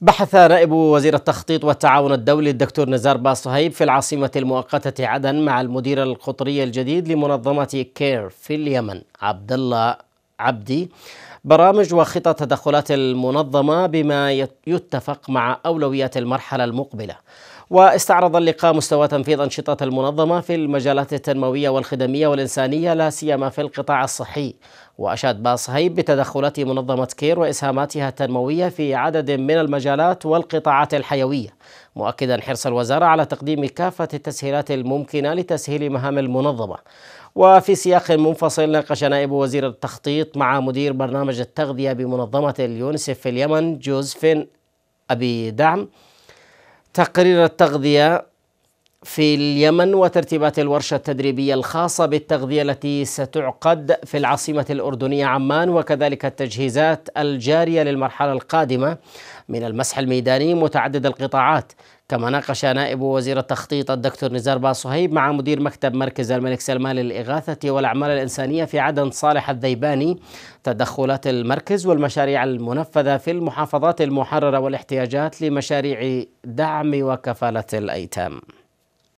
بحث نائب وزير التخطيط والتعاون الدولي الدكتور نزار باصهيب في العاصمة المؤقتة عدن مع المدير القطري الجديد لمنظمة كير في اليمن عبد الله عبدي برامج وخطط تدخلات المنظمة بما يتفق مع أولويات المرحلة المقبلة واستعرض اللقاء مستوى تنفيذ أنشطة المنظمة في المجالات التنموية والخدمية والإنسانية لا سيما في القطاع الصحي وأشاد باص هيب بتدخلات منظمة كير وإسهاماتها التنموية في عدد من المجالات والقطاعات الحيوية مؤكدا حرص الوزارة على تقديم كافة التسهيلات الممكنة لتسهيل مهام المنظمة وفي سياق منفصل ناقش نائب وزير التخطيط مع مدير برنامج التغذية بمنظمة اليونسف في اليمن جوزفين أبي دعم تقرير التغذية في اليمن وترتيبات الورشة التدريبية الخاصة بالتغذية التي ستعقد في العاصمة الأردنية عمان وكذلك التجهيزات الجارية للمرحلة القادمة من المسح الميداني متعدد القطاعات كما ناقش نائب وزير التخطيط الدكتور نزار باصهيب مع مدير مكتب مركز الملك سلمان للإغاثة والأعمال الإنسانية في عدن صالح الذيباني تدخلات المركز والمشاريع المنفذة في المحافظات المحررة والاحتياجات لمشاريع دعم وكفالة الأيتام